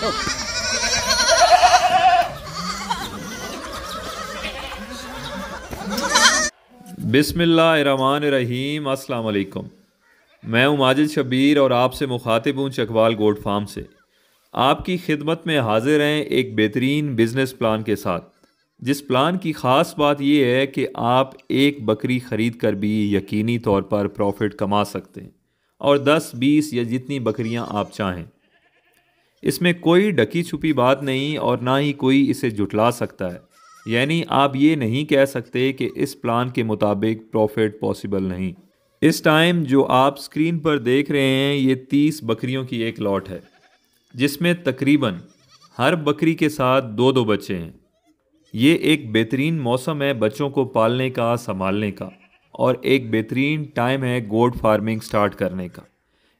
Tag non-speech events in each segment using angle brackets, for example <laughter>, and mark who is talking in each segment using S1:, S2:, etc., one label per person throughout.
S1: <laughs> बिसमीम अल्लाम मैं हूं माजिद शबीर और आपसे मुखातिब हूं चकवाल गोड फार्म से आपकी खिदमत में हाजिर हैं एक बेहतरीन बिज़नेस प्लान के साथ जिस प्लान की ख़ास बात यह है कि आप एक बकरी ख़रीद कर भी यकीनी तौर पर प्रॉफिट कमा सकते हैं और 10, 20 या जितनी बकरियां आप चाहें इसमें कोई ढकी छुपी बात नहीं और ना ही कोई इसे जुटला सकता है यानी आप ये नहीं कह सकते कि इस प्लान के मुताबिक प्रॉफिट पॉसिबल नहीं इस टाइम जो आप स्क्रीन पर देख रहे हैं ये तीस बकरियों की एक लॉट है जिसमें तकरीबन हर बकरी के साथ दो दो बच्चे हैं ये एक बेहतरीन मौसम है बच्चों को पालने का संभालने का और एक बेहतरीन टाइम है गोड फार्मिंग स्टार्ट करने का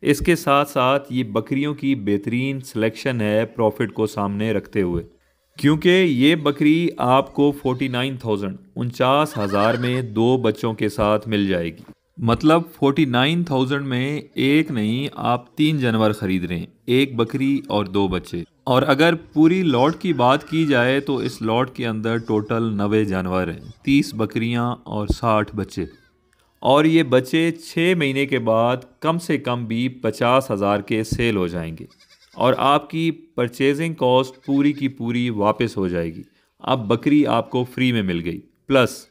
S1: इसके साथ साथ ये बकरियों की बेहतरीन सिलेक्शन है प्रॉफिट को सामने रखते हुए क्योंकि ये बकरी आपको फोर्टी नाइन थाउजेंड उनचास हज़ार में दो बच्चों के साथ मिल जाएगी मतलब फोर्टी नाइन थाउजेंड में एक नहीं आप तीन जानवर ख़रीद रहे हैं एक बकरी और दो बच्चे और अगर पूरी लॉट की बात की जाए तो इस लॉट के अंदर टोटल नबे जानवर हैं तीस बकरियां और साठ बच्चे और ये बचे छः महीने के बाद कम से कम भी पचास हज़ार के सेल हो जाएंगे और आपकी परचेजिंग कॉस्ट पूरी की पूरी वापस हो जाएगी अब बकरी आपको फ्री में मिल गई प्लस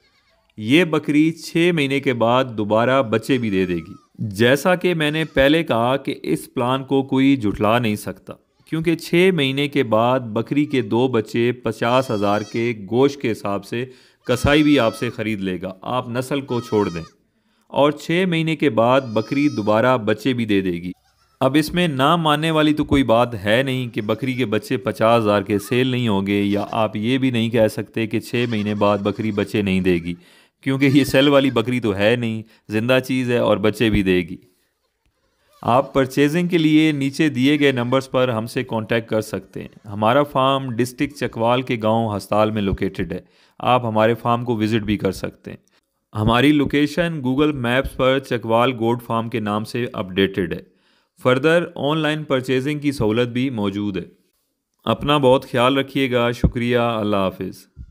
S1: ये बकरी छः महीने के बाद दोबारा बच्चे भी दे देगी जैसा कि मैंने पहले कहा कि इस प्लान को कोई जुटला नहीं सकता क्योंकि छः महीने के बाद बकरी के दो बच्चे पचास हज़ार के गोश के हिसाब से कसाई भी आपसे ख़रीद लेगा आप नस्ल को छोड़ दें और छः महीने के बाद बकरी दोबारा बच्चे भी दे देगी अब इसमें ना मानने वाली तो कोई बात है नहीं कि बकरी के बच्चे पचास हज़ार के सेल नहीं होंगे या आप ये भी नहीं कह सकते कि छः महीने बाद बकरी बच्चे नहीं देगी क्योंकि ये सेल वाली बकरी तो है नहीं ज़िंदा चीज़ है और बच्चे भी देगी आप परचेजिंग के लिए नीचे दिए गए नंबर्स पर हमसे कांटेक्ट कर सकते हैं हमारा फार्म डिस्ट्रिक्ट चकवाल के गांव हस्ताल में लोकेटेड है आप हमारे फार्म को विज़िट भी कर सकते हैं हमारी लोकेशन गूगल मैप्स पर चकवाल गोड फार्म के नाम से अपडेटेड है फर्दर ऑनलाइन परचेजिंग की सहूलत भी मौजूद है अपना बहुत ख्याल रखिएगा शुक्रिया अल्लाह हाफिज़